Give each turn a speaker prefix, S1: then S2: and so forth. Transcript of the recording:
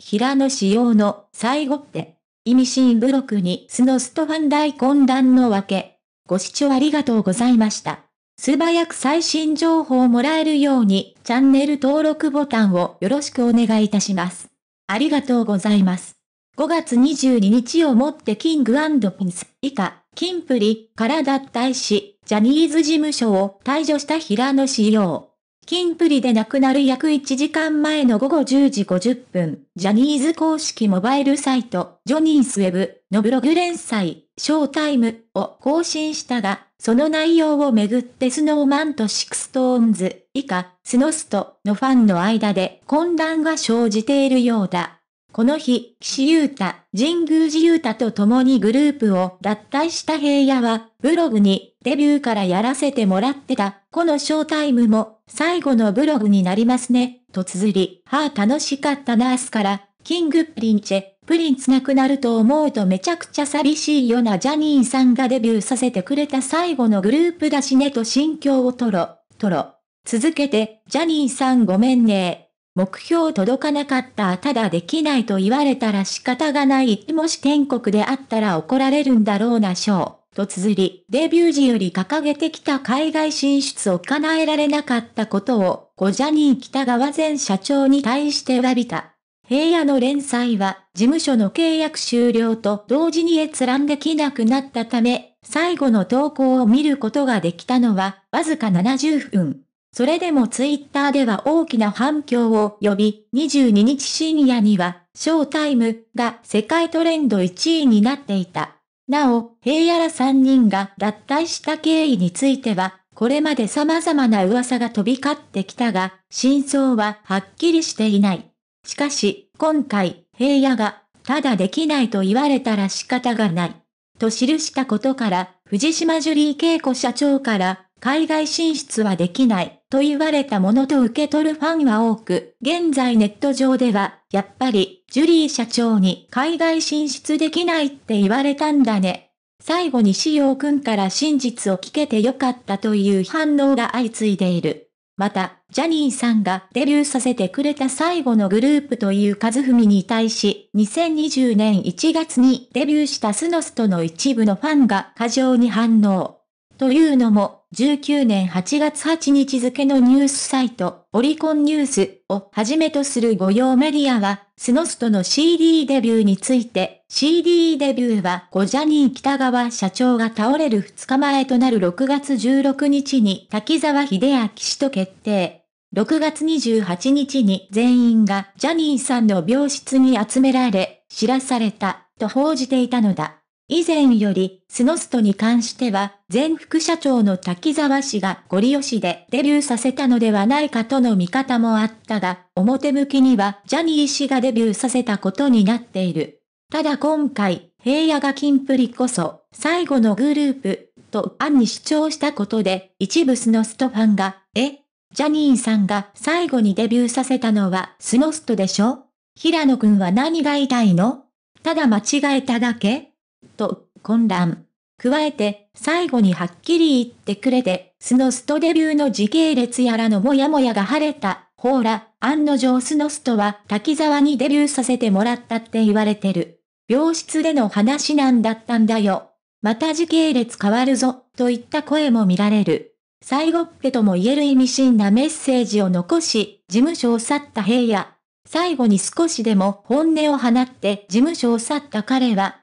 S1: 平野仕様の最後って、意味深ブロクにスノストファン大混乱のわけ。ご視聴ありがとうございました。素早く最新情報をもらえるようにチャンネル登録ボタンをよろしくお願いいたします。ありがとうございます。5月22日をもってキングピンス以下、キンプリから脱退し、ジャニーズ事務所を退場した平野仕様。金プリで亡くなる約1時間前の午後10時50分、ジャニーズ公式モバイルサイト、ジョニースウェブのブログ連載、ショータイムを更新したが、その内容をめぐってスノーマンとシクストーンズ以下、スノストのファンの間で混乱が生じているようだ。この日、岸優太、神宮寺優太と共にグループを脱退した平野は、ブログにデビューからやらせてもらってた。このショータイムも最後のブログになりますね、と綴り、はあ楽しかったナースから、キングプリンチェ、プリンツなくなると思うとめちゃくちゃ寂しいよなジャニーさんがデビューさせてくれた最後のグループだしねと心境をとろ、とろ。続けて、ジャニーさんごめんね。目標届かなかったただできないと言われたら仕方がないもし天国であったら怒られるんだろうなショー。と綴り、デビュー時より掲げてきた海外進出を叶えられなかったことを、コジャニー北川前社長に対して詫びた。平野の連載は、事務所の契約終了と同時に閲覧できなくなったため、最後の投稿を見ることができたのは、わずか70分。それでもツイッターでは大きな反響を呼び、22日深夜には、ショータイムが世界トレンド1位になっていた。なお、平野ら3人が脱退した経緯については、これまで様々な噂が飛び交ってきたが、真相ははっきりしていない。しかし、今回、平野が、ただできないと言われたら仕方がない。と記したことから、藤島ジュリー恵子社長から、海外進出はできない。と言われたものと受け取るファンは多く、現在ネット上では、やっぱり、ジュリー社長に海外進出できないって言われたんだね。最後に仕く君から真実を聞けてよかったという反応が相次いでいる。また、ジャニーさんがデビューさせてくれた最後のグループという和文に対し、2020年1月にデビューしたスノストの一部のファンが過剰に反応。というのも、1 9年8月8日付のニュースサイト、オリコンニュースをはじめとする御用メディアは、スノストの CD デビューについて、CD デビューは5ジャニー北川社長が倒れる2日前となる6月16日に滝沢秀明氏と決定。6月28日に全員がジャニーさんの病室に集められ、知らされた、と報じていたのだ。以前より、スノストに関しては、前副社長の滝沢氏がゴリ押しでデビューさせたのではないかとの見方もあったが、表向きにはジャニー氏がデビューさせたことになっている。ただ今回、平野が金プリこそ、最後のグループ、と案に主張したことで、一部スノストファンが、えジャニーさんが最後にデビューさせたのはスノストでしょ平野くんは何が言いたいのただ間違えただけと混乱。加えて、最後にはっきり言ってくれて、スノストデビューの時系列やらのモヤモヤが晴れた。ほら、案の定スノストは滝沢にデビューさせてもらったって言われてる。病室での話なんだったんだよ。また時系列変わるぞ、といった声も見られる。最後っぺとも言える意味深なメッセージを残し、事務所を去った平野。最後に少しでも本音を放って事務所を去った彼は、